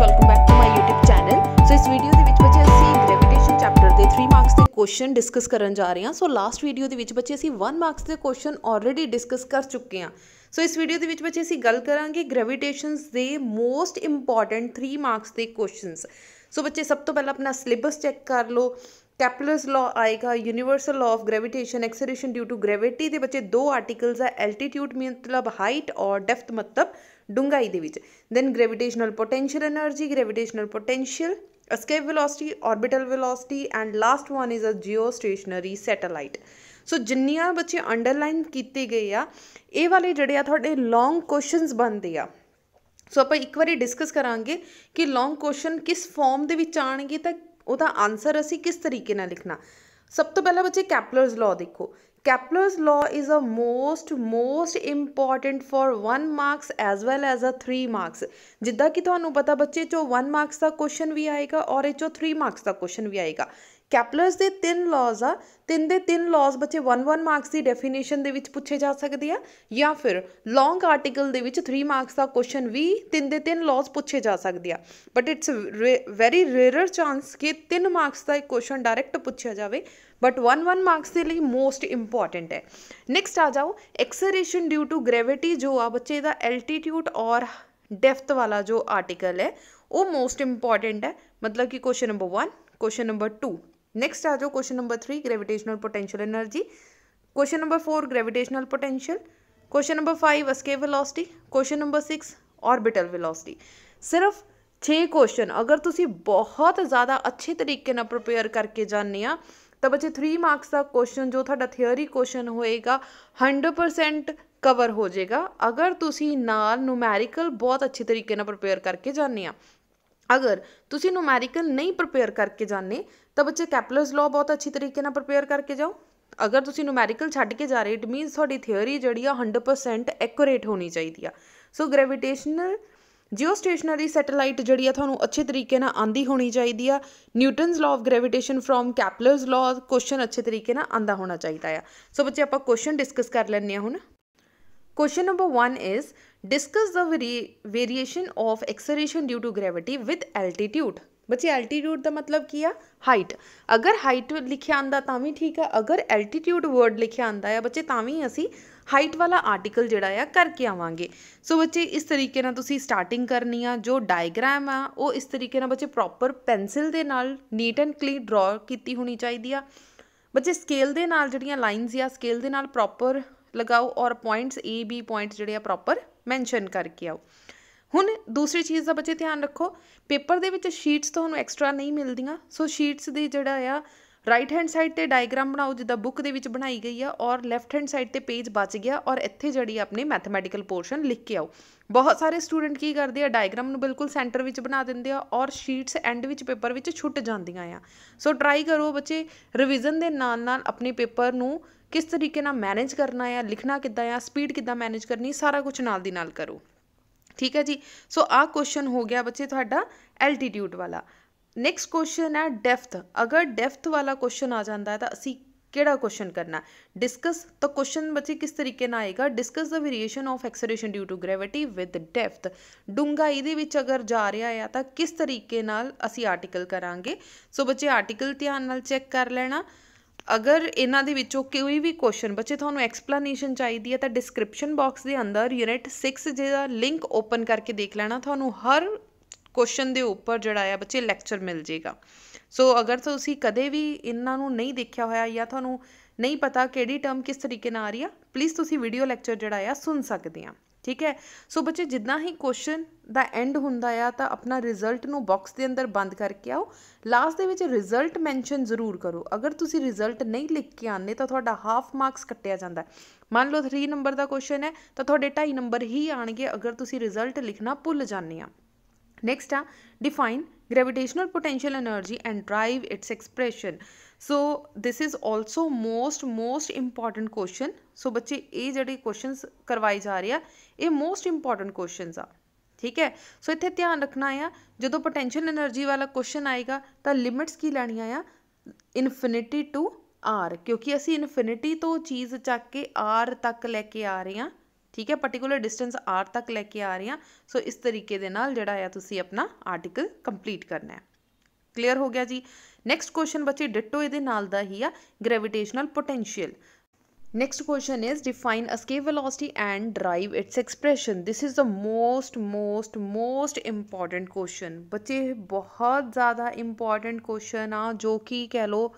Welcome back to my YouTube channel so ਇਸ video ਦੇ ਵਿੱਚ ਬੱਚੇ ਅਸੀਂ ਗ੍ਰੈਵਿਟੇਸ਼ਨ ਚੈਪਟਰ ਦੇ 3 ਮਾਰਕਸ ਦੇ ਕੁਐਸਚਨ ਡਿਸਕਸ ਕਰਨ ਜਾ ਰਹੇ ਹਾਂ ਸੋ ਲਾਸਟ ਵੀਡੀਓ ਦੇ ਵਿੱਚ ਬੱਚੇ ਅਸੀਂ 1 ਮਾਰਕਸ ਦੇ ਕੁਐਸਚਨ ਆਲਰੇਡੀ ਡਿਸਕਸ ਕਰ ਚੁੱਕੇ ਹਾਂ ਸੋ ਇਸ ਵੀਡੀਓ ਦੇ ਵਿੱਚ ਬੱਚੇ ਅਸੀਂ ਗੱਲ ਕਰਾਂਗੇ ਗ੍ਰੈਵਿਟੇਸ਼ਨਸ ਦੇ ਮੋਸਟ ਇੰਪੋਰਟੈਂਟ 3 ਮਾਰਕਸ ਦੇ ਕੁਐਸਚਨਸ ਸੋ ਬੱਚੇ ਸਭ ਤੋਂ ਪਹਿਲਾਂ ਆਪਣਾ ਸਿਲੇਬਸ ਚੈੱਕ ਕਰ ਲਓ ਕੈਪਲਰਸ ਲਾਅ ਆਏਗਾ universal law of gravitation acceleration due to gravity ਦੇ ਬੱਚੇ ਦੋ ਆਰਟੀਕਲਸ ਆ ਐਲਟੀਟਿਊਡ ਮਤਲਬ ਹਾਈਟ ਔਰ ਡੈਪਥ ਮਤਲਬ ਡੂੰਘਾਈ ਦੇ ਵਿੱਚ then gravitational potential energy gravitational potential escape velocity orbital velocity and last one is a geostationary satellite so ਜਿੰਨੀਆਂ ਬੱਚੇ ਅੰਡਰਲਾਈਨ ਕੀਤੇ ਗਏ ਆ ਇਹ ਵਾਲੇ ਜਿਹੜੇ ਆ ਤੁਹਾਡੇ ਲੌਂਗ ਕੁਐਸਚਨਸ ਬਣਦੇ ਆ ਸੋ ਆਪਾਂ ਇੱਕ ਵਾਰੀ ਡਿਸਕਸ ਕਰਾਂਗੇ ਕਿ ਲੌਂਗ ਕੁਐਸਚਨ ਕਿਸ ਫਾਰਮ ਦੇ ਵਿੱਚ ਆਣਗੇ ਤਾਂ ਉਹਦਾ ਆਨਸਰ ਅਸੀਂ ਕਿਸ ਤਰੀਕੇ ਨਾਲ ਲਿਖਣਾ ਸਭ ਤੋਂ ਪਹਿਲਾਂ ਬੱਚੇ ਕੈਪਲਰਸ ਲਾਅ ਦੇਖੋ Kepler's law is a most most important for 1 marks as well as a 3 marks ਜਿੱਦਾਂ ਕਿ ਤੁਹਾਨੂੰ ਪਤਾ ਬੱਚੇ ਚੋ 1 ਮਾਰਕਸ ਦਾ ਕੁਐਸਚਨ ਵੀ ਆਏਗਾ ਔਰ ਇਹ ਚੋ 3 ਮਾਰਕਸ ਦਾ ਕੁਐਸਚਨ ਵੀ ਆਏਗਾ ਕੈਪਲਰਸ ਦੇ ਤਿੰਨ ਲਾਜ਼ ਆ ਤਿੰਨ ਦੇ ਤਿੰਨ ਲਾਜ਼ ਬੱਚੇ 1-1 ਮਾਰਕਸ ਦੀ ਡੈਫੀਨੇਸ਼ਨ ਦੇ ਵਿੱਚ ਪੁੱਛੇ ਜਾ ਸਕਦੇ ਆ ਜਾਂ ਫਿਰ ਲੌਂਗ ਆਰਟੀਕਲ ਦੇ ਵਿੱਚ 3 ਮਾਰਕਸ ਦਾ ਕੁਐਸਚਨ ਵੀ ਤਿੰਨ ਦੇ ਤਿੰਨ ਲਾਜ਼ ਪੁੱਛੇ ਜਾ ਸਕਦੇ ਆ but it's very rare chance ਕਿ 3 ਮਾਰਕਸ ਦਾ ਇੱਕ ਕੁਐਸਚਨ ਡਾਇਰੈਕਟ ਪੁੱਛਿਆ ਜਾਵੇ बट वन वन मार्क्स के लिए मोस्ट इंपॉर्टेंट है नेक्स्ट आ जाओ एक्सरेशन ड्यू टू ग्रेविटी जो आ बच्चे का एल्टीट्यूड और डेफ्थ वाला जो आर्टिकल है वो मोस्ट इंपॉर्टेंट है मतलब कि question number one question number two next आ जाओ question number three gravitational potential energy question number four gravitational potential question number five escape velocity question number six orbital velocity सिर्फ छे question अगर तुम बहुत ज़्यादा अच्छे तरीके प्रिपेयर करके जाने ਤਾਂ ਬੱਚੇ 3 ਮਾਰਕਸ ਦਾ ਕੁਐਸਚਨ ਜੋ ਤੁਹਾਡਾ ਥਿਅਰੀ ਕੁਐਸਚਨ ਹੋਏਗਾ 100% ਕਵਰ ਹੋ ਜਾਏਗਾ ਅਗਰ ਤੁਸੀਂ ਨਾਲ ਨੂਮੈਰੀਕਲ ਬਹੁਤ ਅੱਛੇ ਤਰੀਕੇ ਨਾਲ ਪ੍ਰਪੇਅਰ ਕਰਕੇ ਜਾਂਦੇ ਆ ਅਗਰ ਤੁਸੀਂ ਨੂਮੈਰੀਕਲ ਨਹੀਂ ਪ੍ਰਪੇਅਰ ਕਰਕੇ ਜਾਂਦੇ ਤਾਂ ਬੱਚੇ ਕੈਪਲਰਸ ਲਾਅ ਬਹੁਤ ਅੱਛੀ ਤਰੀਕੇ ਨਾਲ ਪ੍ਰਪੇਅਰ ਕਰਕੇ ਜਾਓ ਅਗਰ ਤੁਸੀਂ ਨੂਮੈਰੀਕਲ ਛੱਡ ਕੇ ਜਾ ਰਹੇ ਇਟ ਮੀਨਸ ਤੁਹਾਡੀ ਥਿਉਰੀ ਜਿਹੜੀ ਆ 100% ਐਕੂਰੇਟ ਹੋਣੀ ਚਾਹੀਦੀ ਆ so gravitational geostationary satellite ਜਿਹੜੀ ਆ ਤੁਹਾਨੂੰ ਅੱਛੇ ਤਰੀਕੇ ਨਾਲ ਆਂਦੀ ਹੋਣੀ ਚਾਹੀਦੀ ਆ Newton's law of gravitation from Kepler's law question ਅੱਛੇ ਤਰੀਕੇ ਨਾਲ ਆਂਦਾ ਹੋਣਾ ਚਾਹੀਦਾ ਆ ਸੋ ਬੱਚੇ ਆਪਾਂ ਕੁਐਸਚਨ ਡਿਸਕਸ ਕਰ ਲੈਣੇ ਆ ਹੁਣ question number 1 is discuss the variation of acceleration due to gravity with altitude ਬੱਚੇ ਐਲਟੀਟਿਊਡ ਦਾ ਮਤਲਬ ਕੀ ਆ ਹਾਈਟ ਅਗਰ ਹਾਈਟ ਲਿਖਿਆ ਆਂਦਾ ਤਾਂ ਵੀ ਠੀਕ ਆ ਅਗਰ ਐਲਟੀਟਿਊਡ ਵਰਡ ਲਿਖਿਆ ਆਂਦਾ ਆ ਬੱਚੇ ਤਾਂ ਵੀ ਅਸੀਂ ਹਾਈਟ ਵਾਲਾ ਆਰਟੀਕਲ ਜਿਹੜਾ ਆ ਕਰਕੇ ਆਵਾਂਗੇ ਸੋ ਬੱਚੇ ਇਸ ਤਰੀਕੇ ਨਾਲ ਤੁਸੀਂ ਸਟਾਰਟਿੰਗ ਕਰਨੀ ਆ ਜੋ ਡਾਇਗ੍ਰਾਮ ਆ ਉਹ ਇਸ ਤਰੀਕੇ ਨਾਲ ਬੱਚੇ ਪ੍ਰੋਪਰ ਪੈਨਸਲ ਦੇ ਨਾਲ ਨੀਟ ਐਂਡ ਕਲੀਨ ਡਰਾ ਕੀਤੀ ਹੋਣੀ ਚਾਹੀਦੀ ਆ ਬੱਚੇ ਸਕੇਲ ਦੇ ਨਾਲ ਜਿਹੜੀਆਂ ਲਾਈਨਸ ਆ ਸਕੇਲ ਦੇ ਨਾਲ ਪ੍ਰੋਪਰ ਲਗਾਓ ਔਰ ਪੁਆਇੰਟਸ ਏ ਬੀ ਪੁਆਇੰਟਸ ਜਿਹੜੇ ਆ ਪ੍ਰੋਪਰ ਮੈਂਸ਼ਨ ਕਰਕੇ ਆਓ ਹੁਣ ਦੂਸਰੀ ਚੀਜ਼ ਦਾ ਬੱਚੇ ਧਿਆਨ ਰੱਖੋ ਪੇਪਰ ਦੇ ਵਿੱਚ ਸ਼ੀਟਸ ਤੁਹਾਨੂੰ ਐਕਸਟਰਾ ਨਹੀਂ ਮਿਲਦੀਆਂ ਸੋ ਸ਼ੀਟਸ ਦੀ ਜਿਹੜਾ ਆ ਰਾਈਟ ਹੈਂਡ ਸਾਈਡ ਤੇ ਡਾਇਗਰਾਮ ਬਣਾਓ ਜਿੱਦਾਂ ਬੁੱਕ ਦੇ ਵਿੱਚ ਬਣਾਈ ਗਈ ਆ ਔਰ ਲੈਫਟ ਹੈਂਡ ਸਾਈਡ ਤੇ ਪੇਜ ਬਚ ਗਿਆ ਔਰ ਇੱਥੇ ਜਿਹੜੀ ਆਪਣੇ ਮੈਥਮੈਟੀਕਲ ਪੋਰਸ਼ਨ ਲਿਖ ਕੇ ਆਓ ਬਹੁਤ ਸਾਰੇ ਸਟੂਡੈਂਟ ਕੀ ਕਰਦੇ ਆ ਡਾਇਗਰਾਮ ਨੂੰ ਬਿਲਕੁਲ ਸੈਂਟਰ ਵਿੱਚ ਬਣਾ ਦਿੰਦੇ ਆ ਔਰ ਸ਼ੀਟਸ ਐਂਡ ਵਿੱਚ ਪੇਪਰ ਵਿੱਚ ਛੁੱਟ ਜਾਂਦੀਆਂ ਆ ਸੋ ਟਰਾਈ ਕਰੋ ਬੱਚੇ ਰਿਵੀਜ਼ਨ ਦੇ ਨਾਲ ਨਾਲ ਆਪਣੇ ਪੇਪਰ ਨੂੰ ਕਿਸ ਤਰੀਕੇ ਨਾਲ ਮੈਨੇਜ ਕਰਨਾ ਆ ਲਿਖਣਾ ਕਿੱਦਾਂ ਆ ਸਪੀਡ ਕਿੱਦਾਂ ਮੈਨੇਜ ਕਰਨੀ ਸਾਰਾ ਕੁਝ ਨਾਲ ਦੀ ਨਾਲ ਕਰੋ ਠੀਕ ਹੈ ਜੀ ਸੋ ਆਹ ਕੁਐਸਚਨ ਹੋ ਗਿਆ ਬੱਚੇ ਤੁਹਾਡਾ ਐਲਟੀਟਿਊਡ ਵਾਲਾ ਨੈਕਸਟ ਕੁਐਸਚਨ ਹੈ ਡੈਪਥ ਅਗਰ ਡੈਪਥ ਵਾਲਾ ਕੁਐਸਚਨ ਆ ਜਾਂਦਾ ਹੈ ਤਾਂ ਅਸੀਂ ਕਿਹੜਾ ਕੁਐਸਚਨ ਕਰਨਾ ਡਿਸਕਸ ਤਾਂ ਕੁਐਸਚਨ ਬੱਚੇ ਕਿਸ ਤਰੀਕੇ ਨਾਲ ਆਏਗਾ discuss the variation of acceleration due to gravity with depth ਡੂੰਘਾਈ ਦੇ ਵਿੱਚ ਅਗਰ ਜਾ ਰਿਹਾ ਹੈ ਤਾਂ ਕਿਸ ਤਰੀਕੇ ਨਾਲ ਅਸੀਂ ਆਰਟੀਕਲ ਕਰਾਂਗੇ ਸੋ ਬੱਚੇ ਆਰਟੀਕਲ ਧਿਆਨ ਨਾਲ ਚੈੱਕ ਕਰ ਲੈਣਾ ਅਗਰ ਇਹਨਾਂ ਦੇ ਵਿੱਚੋਂ ਕੋਈ ਵੀ ਕੁਐਸਚਨ ਬੱਚੇ ਤੁਹਾਨੂੰ ਐਕਸਪਲੇਨੇਸ਼ਨ ਚਾਹੀਦੀ ਹੈ ਤਾਂ ਡਿਸਕ੍ਰਿਪਸ਼ਨ ਬਾਕਸ ਦੇ ਅੰਦਰ ਯੂਨਿਟ 6 ਜਿਹਦਾ ਲਿੰਕ ਓਪਨ ਕਰਕੇ ਦੇਖ ਲੈਣਾ ਤੁਹਾਨੂੰ ਹਰ ਕੁਐਸਚਨ ਦੇ ਉੱਪਰ ਜਿਹੜਾ ਆ ਬੱਚੇ ਲੈਕਚਰ ਮਿਲ ਜੇਗਾ ਸੋ ਅਗਰ ਤੁਸੀਂ ਕਦੇ ਵੀ ਇਹਨਾਂ ਨੂੰ ਨਹੀਂ ਦੇਖਿਆ ਹੋਇਆ ਜਾਂ ਤੁਹਾਨੂੰ ਨਹੀਂ ਪਤਾ ਕਿਹੜੀ ਟਰਮ ਕਿਸ ਤਰੀਕੇ ਨਾਲ ਆ ਰਹੀ ਆ ਪਲੀਜ਼ ਤੁਸੀਂ ਵੀਡੀਓ ਲੈਕਚਰ ਜਿਹੜਾ ਆ ਸੁਣ ਸਕਦੇ ਆ ਠੀਕ ਹੈ ਸੋ ਬੱਚੇ ਜਿੱਦਾਂ ਹੀ ਕੁਐਸਚਨ ਦਾ ਐਂਡ ਹੁੰਦਾ ਆ ਤਾਂ ਆਪਣਾ ਰਿਜ਼ਲਟ ਨੂੰ ਬਾਕਸ ਦੇ ਅੰਦਰ ਬੰਦ ਕਰਕੇ ਆਓ ਲਾਸਟ ਦੇ ਵਿੱਚ ਰਿਜ਼ਲਟ ਮੈਂਸ਼ਨ ਜ਼ਰੂਰ ਕਰੋ ਅਗਰ ਤੁਸੀਂ ਰਿਜ਼ਲਟ ਨਹੀਂ ਲਿਖ ਕੇ ਆਨੇ ਤਾਂ ਤੁਹਾਡਾ ਹਾਫ ਮਾਰਕਸ ਕੱਟਿਆ ਜਾਂਦਾ ਮੰਨ ਲਓ 3 ਨੰਬਰ ਦਾ ਕੁਐਸਚਨ ਹੈ ਤਾਂ ਤੁਹਾਡੇ 2.5 ਨੰਬਰ ਹੀ ਆਣਗੇ ਅਗਰ ਤੁਸੀਂ ਰਿਜ਼ਲਟ ਲਿਖਣਾ ਭੁੱਲ ਜਾਂਦੇ ਆ ਨੈਕਸਟ ਆ define gravitational potential energy and derive its expression so this is also most most important question so ਬੱਚੇ ਇਹ ਜਿਹੜੇ ਕੁਐਸਚਨਸ ਕਰਵਾਏ ਜਾ ਰਹੇ ਆ ਇਹ ਮੋਸਟ ਇੰਪੋਰਟੈਂਟ ਕੁਐਸਚਨਸ ਆ ਠੀਕ ਹੈ ਸੋ ਇੱਥੇ ਧਿਆਨ ਰੱਖਣਾ ਆ ਜਦੋਂ ਪੋਟੈਂਸ਼ੀਅਲ એનર્ਜੀ ਵਾਲਾ ਕੁਐਸਚਨ ਆਏਗਾ ਤਾਂ ਲਿਮਿਟਸ ਕੀ ਲੈਣੀਆਂ ਆ ਇਨਫਿਨਿਟੀ ਟੂ ਆਰ ਕਿਉਂਕਿ ਅਸੀਂ ਇਨਫਿਨਿਟੀ ਤੋਂ ਚੀਜ਼ ਚੱਕ ਕੇ ਆਰ ਤੱਕ ਲੈ ਕੇ ਆ ਰਹੇ ਆ ਠੀਕ ਹੈ ਪਾਰਟਿਕੂਲਰ ਡਿਸਟੈਂਸ r ਤੱਕ ਲੈ ਕੇ ਆ ਰਹੇ ਹਾਂ ਸੋ ਇਸ ਤਰੀਕੇ ਦੇ ਨਾਲ ਜਿਹੜਾ ਆ ਤੁਸੀਂ ਆਪਣਾ ਆਰਟੀਕਲ ਕੰਪਲੀਟ ਕਰਨਾ ਹੈ ਕਲੀਅਰ ਹੋ ਗਿਆ ਜੀ ਨੈਕਸਟ ਕੁਐਸਚਨ ਬੱਚੇ ਡਿਟੋ ਇਹਦੇ ਨਾਲ ਦਾ ਹੀ ਆ gravitational potential next question is define escape velocity and derive its expression this is the most most most important question ਬੱਚੇ ਬਹੁਤ ਜ਼ਿਆਦਾ ਇੰਪੋਰਟੈਂਟ ਕੁਐਸਚਨ ਆ ਜੋ ਕਿ ਕਹਿ ਲੋ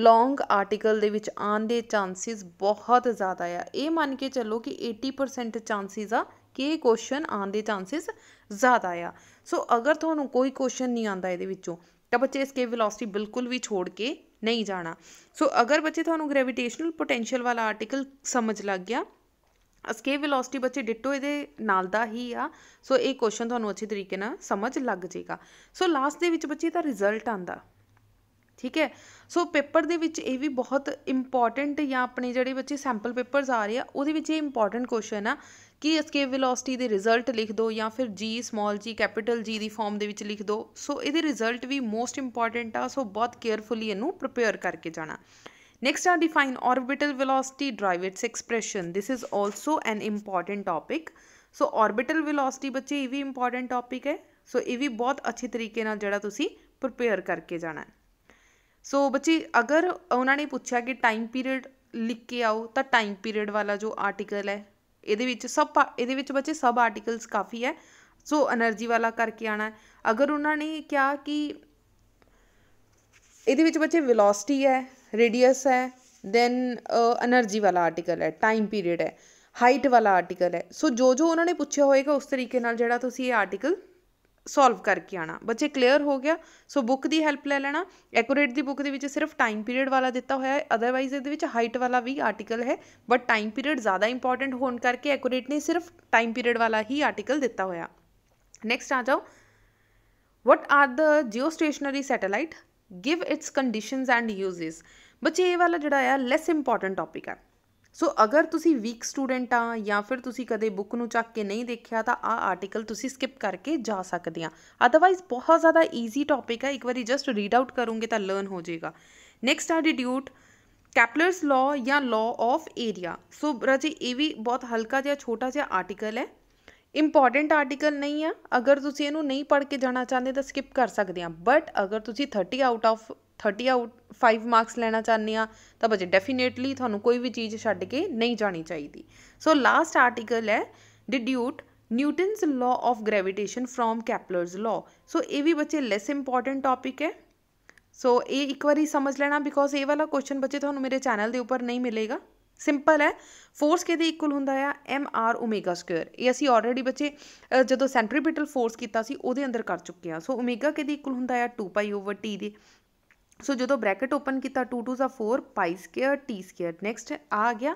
ਲੌਂਗ ਆਰਟੀਕਲ ਦੇ ਵਿੱਚ ਆਉਣ ਦੇ ਚਾਂਸਸ ਬਹੁਤ ਜ਼ਿਆਦਾ ਆ ਇਹ ਮੰਨ ਕੇ ਚੱਲੋ ਕਿ 80% ਚਾਂਸਸ ਆ ਕਿ ਇਹ ਕੁਐਸਚਨ ਆਉਣ ਦੇ ਚਾਂਸਸ ਜ਼ਿਆਦਾ ਆ ਸੋ ਅਗਰ ਤੁਹਾਨੂੰ ਕੋਈ ਕੁਐਸਚਨ ਨਹੀਂ ਆਂਦਾ ਇਹਦੇ ਵਿੱਚੋਂ ਤਾਂ ਬੱਚੇ ਇਸ ਕੇ ਵੈਲੋਸਿਟੀ ਬਿਲਕੁਲ ਵੀ ਛੋੜ ਕੇ ਨਹੀਂ ਜਾਣਾ ਸੋ ਅਗਰ ਬੱਚੇ ਤੁਹਾਨੂੰ ਗ੍ਰੈਵਿਟੇਸ਼ਨਲ ਪੋਟੈਂਸ਼ੀਅਲ ਵਾਲਾ ਆਰਟੀਕਲ ਸਮਝ ਲੱਗ ਗਿਆ ਅਸਕੇ ਵੈਲੋਸਿਟੀ ਬੱਚੇ ਡਿਟੋ ਇਹਦੇ ਨਾਲ ਦਾ ਹੀ ਆ ਸੋ ਇਹ ਕੁਐਸਚਨ ਤੁਹਾਨੂੰ ਅੱਛੇ ਤਰੀਕੇ ਨਾਲ ਸਮਝ ਲੱਗ ਜਾਏਗਾ ਸੋ ਲਾਸਟ ਦੇ ਵਿੱਚ ਬੱਚੇ ਦਾ ਰਿਜ਼ਲਟ ਆਂਦਾ ਠੀਕ ਹੈ ਸੋ ਪੇਪਰ ਦੇ ਵਿੱਚ ਇਹ ਵੀ ਬਹੁਤ ਇੰਪੋਰਟੈਂਟ ਜਾਂ ਆਪਣੇ ਜਿਹੜੇ ਬੱਚੇ ਸੈਂਪਲ ਪੇਪਰਸ ਆ ਰਹੇ ਆ ਉਹਦੇ ਵਿੱਚ ਇਹ ਇੰਪੋਰਟੈਂਟ ਕੁਐਸਚਨ ਆ ਕਿ ਐਸਕੇਪ ਵੈਲੋਸਿਟੀ ਦੇ ਰਿਜ਼ਲਟ ਲਿਖ ਦਿਓ ਜਾਂ ਫਿਰ ਜੀ ਸਮਾਲ ਜੀ ਕੈਪੀਟਲ ਜੀ ਦੀ ਫਾਰਮ ਦੇ ਵਿੱਚ ਲਿਖ ਦਿਓ ਸੋ ਇਹਦੇ ਰਿਜ਼ਲਟ ਵੀ ਮੋਸਟ ਇੰਪੋਰਟੈਂਟ ਆ ਸੋ ਬਹੁਤ ਕੇਅਰਫੁਲੀ ਇਹਨੂੰ ਪ੍ਰਿਪੇਅਰ ਕਰਕੇ ਜਾਣਾ ਨੈਕਸਟ ਆ define orbital velocity derive its expression this is also an important topic so orbital velocity ਬੱਚੇ ਇਹ ਵੀ ਇੰਪੋਰਟੈਂਟ ਟਾਪਿਕ ਹੈ. ਸੋ ਇਹ ਵੀ ਬਹੁਤ ਅੱਛੇ ਤਰੀਕੇ ਨਾਲ ਜਿਹੜਾ ਤੁਸੀਂ prepare ਕਰਕੇ ਜਾਣਾ ਹੈ. ਸੋ ਬੱਚੇ ਅਗਰ ਉਹਨਾਂ ਨੇ ਪੁੱਛਿਆ ਕਿ ਟਾਈਮ ਪੀਰੀਅਡ ਲਿਖ ਕੇ ਆਓ ਤਾਂ ਟਾਈਮ ਪੀਰੀਅਡ ਵਾਲਾ ਜੋ ਆਰਟੀਕਲ ਹੈ ਇਹਦੇ ਵਿੱਚ ਸਭ ਇਹਦੇ ਵਿੱਚ ਬੱਚੇ ਸਭ ਆਰਟੀਕਲਸ ਕਾਫੀ ਹੈ ਸੋ એનર્ਜੀ ਵਾਲਾ ਕਰਕੇ ਆਣਾ ਅਗਰ ਉਹਨਾਂ ਨੇ ਕਿਹਾ ਕਿ ਇਹਦੇ ਵਿੱਚ ਬੱਚੇ ਵੈਲੋਸਿਟੀ ਹੈ ਰੇਡੀਅਸ ਹੈ ਦੈਨ એનર્ਜੀ ਵਾਲਾ ਆਰਟੀਕਲ ਹੈ ਟਾਈਮ ਪੀਰੀਅਡ ਹੈ ਹਾਈਟ ਵਾਲਾ ਆਰਟੀਕਲ ਹੈ ਸੋ ਜੋ ਜੋ ਉਹਨਾਂ ਨੇ ਪੁੱਛਿਆ ਹੋਏਗਾ ਉਸ ਤਰੀਕੇ ਨਾਲ ਜਿਹੜਾ ਤੁਸੀਂ ਇਹ ਆਰਟੀਕਲ ਸੋਲਵ ਕਰਕੇ ਆਣਾ ਬੱਚੇ ਕਲੀਅਰ ਹੋ ਗਿਆ ਸੋ ਬੁੱਕ ਦੀ ਹੈਲਪ ਲੈ ਲੈਣਾ ਐਕੂਰੇਟ ਦੀ ਬੁੱਕ ਦੇ ਵਿੱਚ ਸਿਰਫ ਟਾਈਮ ਪੀਰੀਅਡ ਵਾਲਾ ਦਿੱਤਾ ਹੋਇਆ ਹੈ ਅਦਰਵਾਈਜ਼ ਇਹਦੇ ਵਿੱਚ ਹਾਈਟ ਵਾਲਾ ਵੀ ਆਰਟੀਕਲ ਹੈ ਬਟ ਟਾਈਮ ਪੀਰੀਅਡ ਜ਼ਿਆਦਾ ਇੰਪੋਰਟੈਂਟ ਹੋਣ ਕਰਕੇ ਐਕੂਰੇਟ ਨੇ ਸਿਰਫ ਟਾਈਮ ਪੀਰੀਅਡ ਵਾਲਾ ਹੀ ਆਰਟੀਕਲ ਦਿੱਤਾ ਹੋਇਆ ਨੈਕਸਟ ਆ ਜਾਓ ਆਰ the geostationary satellite give its conditions and uses ਬੱਚੇ ਇਹ ਵਾਲਾ ਜਿਹੜਾ ਆ ਲੈਸ ਇੰਪੋਰਟੈਂਟ ਟਾਪਿਕ ਆ ਸੋ ਅਗਰ ਤੁਸੀਂ ਵੀਕ ਸਟੂਡੈਂਟ ਆ ਜਾਂ ਫਿਰ ਤੁਸੀਂ ਕਦੇ ਬੁੱਕ ਨੂੰ ਚੱਕ ਕੇ ਨਹੀਂ ਦੇਖਿਆ ਤਾਂ ਆ ਆਰਟੀਕਲ ਤੁਸੀਂ ਸਕਿਪ ਕਰਕੇ ਜਾ ਸਕਦੇ ਆ ਅਦਰਵਾਈਜ਼ ਬਹੁਤ ਜ਼ਿਆਦਾ ਈਜ਼ੀ ਟੌਪਿਕ ਹੈ ਇੱਕ ਵਾਰੀ ਜਸਟ ਰੀਡ ਆਊਟ ਕਰੋਗੇ ਤਾਂ ਲਰਨ ਹੋ ਜਾਏਗਾ ਨੈਕਸਟ ਆ ਡਿਡਿਊਟ ਕੈਪਲਰਸ ਲਾਅ ਜਾਂ ਲਾਅ ਆਫ ਏਰੀਆ ਸੋ ਰਾਜੇ ਇਹ ਵੀ ਬਹੁਤ ਹਲਕਾ ਜਿਹਾ ਛੋਟਾ ਜਿਹਾ ਆਰਟੀਕਲ ਹੈ ਇੰਪੋਰਟੈਂਟ ਆਰਟੀਕਲ ਨਹੀਂ ਆ ਅਗਰ ਤੁਸੀਂ ਇਹਨੂੰ ਨਹੀਂ ਪੜ੍ਹ ਕੇ ਜਾਣਾ ਚਾਹੁੰਦੇ ਤਾਂ ਸਕਿਪ ਕਰ ਸਕਦੇ ਆ ਬਟ ਅਗਰ ਤੁਸੀਂ 30 ਆਊਟ ਆਫ 30 ਆਊਟ 5 ਮਾਰਕਸ ਲੈਣਾ ਚਾਹੁੰਦੇ ਆ ਤਾਂ ਬੱਚੇ ਡੈਫੀਨੇਟਲੀ ਤੁਹਾਨੂੰ ਕੋਈ ਵੀ ਚੀਜ਼ ਛੱਡ ਕੇ ਨਹੀਂ ਜਾਣੀ ਚਾਹੀਦੀ ਸੋ ਲਾਸਟ ਆਰਟੀਕਲ ਹੈ deduce Newton's law of gravitation from Kepler's law so ਇਹ ਵੀ ਬੱਚੇ ਲੈਸ ਇੰਪੋਰਟੈਂਟ ਟਾਪਿਕ ਹੈ ਸੋ ਇਹ ਇੱਕ ਵਾਰੀ ਸਮਝ ਲੈਣਾ ਬਿਕੋਜ਼ ਇਹ ਵਾਲਾ ਕੁਐਸਚਨ ਬੱਚੇ ਤੁਹਾਨੂੰ ਮੇਰੇ ਚੈਨਲ ਦੇ ਉੱਪਰ ਨਹੀਂ ਮਿਲੇਗਾ ਸਿੰਪਲ ਹੈ ਫੋਰਸ ਕਿਹਦੇ ਇਕੁਅਲ ਹੁੰਦਾ ਆ ਐਮ ਆਰ ਓਮੇਗਾ ਸਕੁਅਰ ਇਹ ਅਸੀਂ ਆਲਰੇਡੀ ਬੱਚੇ ਜਦੋਂ ਸੈਂਟਰੀਪੀਟਲ ਫੋਰਸ ਕੀਤਾ ਸੀ ਉਹਦੇ ਅੰਦਰ ਕਰ ਚੁੱਕੇ ਆ ਸੋ ਓਮੇਗਾ ਕਿਹਦੇ ਇਕੁਅਲ ਹੁੰਦਾ ਆ 2 ਪਾਈ ਓਵਰ ਟੀ ਦੇ ਸੋ ਜਦੋਂ ਬ੍ਰੈਕਟ ਓਪਨ ਕੀਤਾ 2 2 ਦਾ 4 pi square T square next ਆ ਗਿਆ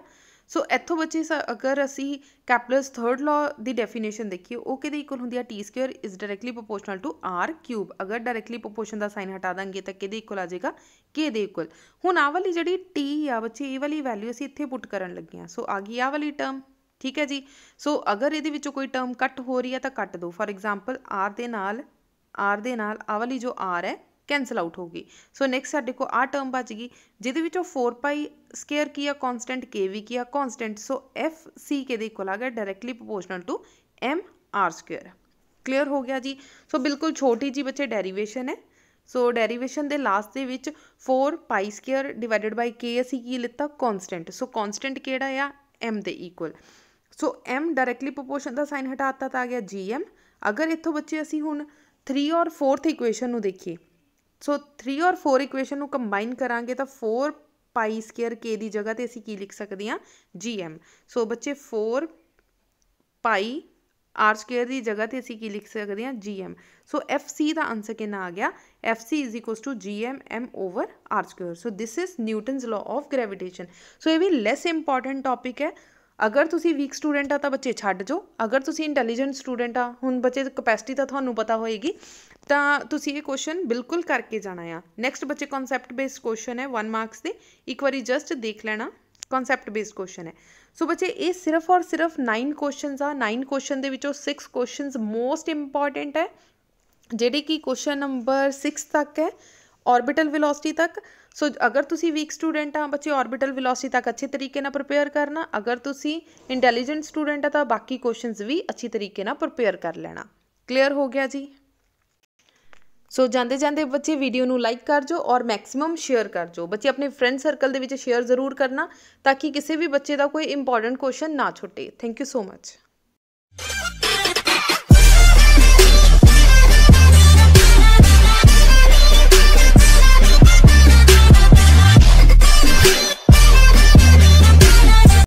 ਸੋ ਇੱਥੋਂ ਬੱਚੇ ਅਗਰ ਅਸੀਂ ਕੈਪਲਰਸ ਥਰਡ ਲਾ ਦੀ ਡੈਫੀਨੇਸ਼ਨ ਦੇਖੀਏ ਉਹ ਕਿਹਦੇ ਇਕੁਅਲ ਹੁੰਦੀ ਹੈ T square is directly proportional to R cube ਅਗਰ ਡਾਇਰੈਕਟਲੀ ਪ੍ਰੋਪੋਰਸ਼ਨ ਦਾ ਸਾਈਨ ਹਟਾ ਦਾਂਗੇ ਤਾਂ ਕਿਹਦੇ ਇਕੁਅਲ ਆ ਜਾਏਗਾ k ਦੇ ਇਕੁਅਲ ਹੁਣ ਆ ਵਾਲੀ ਜਿਹੜੀ ਟੀ ਆ ਬੱਚੇ ਇਹ ਵਾਲੀ ਵੈਲਿਊ ਅਸੀਂ ਇੱਥੇ ਪੁੱਟ ਕਰਨ ਲੱਗੇ ਆ ਸੋ ਆ ਗਈ ਆ ਵਾਲੀ ਟਰਮ ਠੀਕ ਹੈ ਜੀ ਸੋ ਅਗਰ ਇਹਦੇ ਵਿੱਚੋਂ ਕੋਈ ਟਰਮ ਕੱਟ ਹੋ ਰਹੀ ਹੈ ਤਾਂ ਕੱਟ ਦਿਓ ਫਾਰ ਐਗਜ਼ਾਮਪਲ ਆਰ ਦੇ ਨਾਲ r ਦੇ ਨਾਲ ਆ ਵਾਲੀ ਜੋ r ਹੈ ਕੈਨਸਲ ਆਊਟ ਹੋ ਗਈ ਸੋ ਨੈਕਸਟ ਸਾਡੇ ਕੋਲ ਆ ਟਰਮ ਬਚ ਗਈ ਜਿਹਦੇ ਵਿੱਚੋਂ 4 ਪਾਈ ਸਕੁਅਰ ਕੀ ਆ ਕਨਸਟੈਂਟ ਕੇ ਵੀ ਕੀ ਆ ਕਨਸਟੈਂਟ ਸੋ ਐਫ ਸੀ ਕੇ ਦੇ ਇਕੁਅਲ ਆ ਗਿਆ directly proportional to M R square clear ਹੋ ਗਿਆ ਜੀ ਸੋ ਬਿਲਕੁਲ ਛੋਟੀ ਜੀ ਬੱਚੇ ਡੈਰੀਵੇਸ਼ਨ ਹੈ ਸੋ ਡੈਰੀਵੇਸ਼ਨ ਦੇ ਲਾਸਟ ਦੇ ਵਿੱਚ 4 ਪਾਈ ਸਕੁਅਰ ਡਿਵਾਈਡਡ ਬਾਈ ਕੇ ਅਸੀਂ ਕੀ ਲਿੱਤਾ ਕਨਸਟੈਂਟ ਸੋ ਕਨਸਟੈਂਟ ਕਿਹੜਾ ਆ ਐਮ ਦੇ equal so M directly proportion ਦਾ ਸਾਈਨ ਹਟਾਤਾ ਤਾਂ ਆ ਗਿਆ ਜੀ ਐਮ ਅਗਰ ਇੱਥੋਂ ਬੱਚੇ ਅਸੀਂ ਹੁਣ 3 ਔਰ 4th ਇਕੁਏਸ਼ਨ ਨੂੰ ਦੇਖੀਏ ਸੋ 3 ਔਰ 4 ਇਕੁਏਸ਼ਨ ਨੂੰ ਕੰਬਾਈਨ ਕਰਾਂਗੇ ਤਾਂ 4 ਪਾਈ ਸਕੁਅਰ k ਦੀ ਜਗ੍ਹਾ ਤੇ ਅਸੀਂ ਕੀ ਲਿਖ ਸਕਦੇ ਹਾਂ gm ਸੋ ਬੱਚੇ 4 ਪਾਈ r ਸਕੁਅਰ ਦੀ ਜਗ੍ਹਾ ਤੇ ਅਸੀਂ ਕੀ ਲਿਖ ਸਕਦੇ ਹਾਂ gm ਸੋ fc ਦਾ ਆਨਸਰ ਕਿੰਨਾ ਆ ਗਿਆ fc gm m over r square so this is Newton's law of gravitation so ਇਹ ਵੀ ਲੈਸ ਇੰਪੋਰਟੈਂਟ ਟਾਪਿਕ ਹੈ ਅਗਰ ਤੁਸੀਂ ਵੀਕ ਸਟੂਡੈਂਟ ਆ ਤਾਂ ਬੱਚੇ ਛੱਡ ਜਾਓ ਅਗਰ ਤੁਸੀਂ ਇੰਟੈਲੀਜੈਂਟ ਸਟੂਡੈਂਟ ਆ ਹੁਣ ਬੱਚੇ ਦੀ ਕਪੈਸਿਟੀ ਤਾਂ ਤੁਹਾਨੂੰ ਪਤਾ ਹੋਏਗੀ ਤਾਂ ਤੁਸੀਂ ਇਹ ਕੁਐਸਚਨ ਬਿਲਕੁਲ ਕਰਕੇ ਜਾਣਾ ਆ ਨੈਕਸਟ ਬੱਚੇ ਕਨਸੈਪਟ ਬੇਸਡ ਕੁਐਸਚਨ ਹੈ 1 ਮਾਰਕਸ ਦੇ ਇੱਕ ਵਾਰੀ ਜਸਟ ਦੇਖ ਲੈਣਾ ਕਨਸੈਪਟ ਬੇਸਡ ਕੁਐਸਚਨ ਹੈ ਸੋ ਬੱਚੇ ਇਹ ਸਿਰਫ ਔਰ ਸਿਰਫ 9 ਕੁਐਸਚਨਸ ਆ 9 ਕੁਐਸਚਨ ਦੇ ਵਿੱਚੋਂ 6 ਕੁਐਸਚਨਸ ਮੋਸਟ ਇੰਪੋਰਟੈਂਟ ਹੈ ਜਿਹੜੇ ਕਿ ਕੁਐਸਚਨ ਨੰਬਰ 6 ਤੱਕ ਹੈ ਆਰਬਿਟਲ ਵੈਲੋਸਿਟੀ ਤੱਕ ਸੋ ਅਗਰ ਤੁਸੀਂ ਵੀਕ ਸਟੂਡੈਂਟ ਆ ਬੱਚੇ ਆਰਬਿਟਲ ਵੈਲੋਸਿਟੀ ਤੱਕ ਅੱਛੇ ਤਰੀਕੇ ਨਾਲ ਪ੍ਰਪੇਅਰ ਕਰਨਾ ਅਗਰ ਤੁਸੀਂ ਇੰਟੈਲੀਜੈਂਟ ਸਟੂਡੈਂਟ ਆ ਤਾਂ ਬਾਕੀ ਕੁਐਸਚਨਸ ਵੀ ਅੱਛੀ ਤਰੀਕੇ ਨਾਲ ਪ੍ਰਪੇਅਰ ਕਰ ਲੈਣਾ ਕਲੀਅਰ ਹੋ ਗਿਆ ਜੀ ਸੋ ਜਾਂਦੇ ਜਾਂਦੇ ਬੱਚੇ ਵੀਡੀਓ ਨੂੰ ਲਾਈਕ ਕਰ ਜੋ ਔਰ ਮੈਕਸਿਮਮ ਸ਼ੇਅਰ ਕਰ ਜੋ ਬੱਚੇ ਆਪਣੇ ਫਰੈਂਡ ਸਰਕਲ ਦੇ ਵਿੱਚ ਸ਼ੇਅਰ ਜ਼ਰੂਰ ਕਰਨਾ ਤਾਂ ਕਿ ਕਿਸੇ ਵੀ ਬੱਚੇ ਦਾ ਕੋਈ ਇੰਪੋਰਟੈਂਟ ਕੁਐਸਚਨ ਨਾ ਛੁੱਟੇ ਥੈਂਕ ਯੂ ਸੋ ਮਚ